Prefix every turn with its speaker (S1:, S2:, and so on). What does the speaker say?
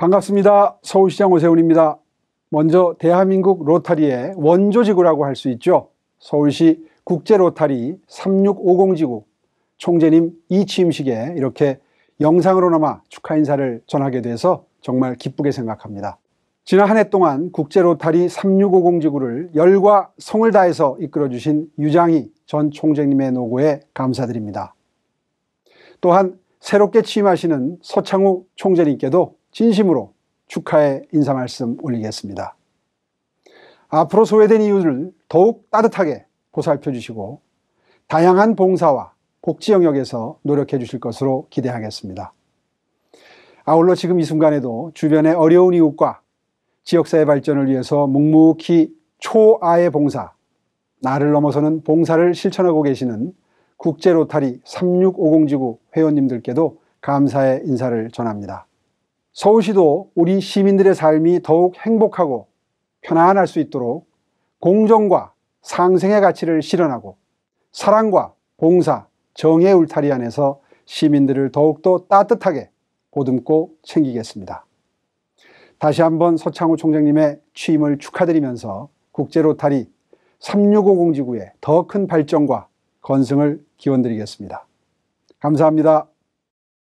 S1: 반갑습니다. 서울시장 오세훈입니다. 먼저 대한민국 로타리의 원조지구라고 할 수 있죠. 서울시 국제로타리 3650지구 총재님 이치임식에 이렇게 영상으로나마 축하 인사를 전하게 돼서 정말 기쁘게 생각합니다. 지난 한 해 동안 국제로타리 3650지구를 열과 성을 다해서 이끌어주신 유장희 전 총재님의 노고에 감사드립니다. 또한 새롭게 취임하시는 서창우 총재님께도 진심으로 축하의 인사 말씀 올리겠습니다. 앞으로 소외된 이웃을 더욱 따뜻하게 보살펴 주시고 다양한 봉사와 복지 영역에서 노력해 주실 것으로 기대하겠습니다. 아울러 지금 이 순간에도 주변의 어려운 이웃과 지역사회 발전을 위해서 묵묵히 초아의 봉사, 나를 넘어서는 봉사를 실천하고 계시는 국제로타리 3650지구 회원님들께도 감사의 인사를 전합니다. 서울시도 우리 시민들의 삶이 더욱 행복하고 편안할 수 있도록 공정과 상생의 가치를 실현하고 사랑과 봉사, 정의 의 울타리 안에서 시민들을 더욱더 따뜻하게 보듬고 챙기겠습니다. 다시 한번 서창호 총장님의 취임을 축하드리면서 국제로타리 3650지구의 더 큰 발전과 건승을 기원드리겠습니다. 감사합니다.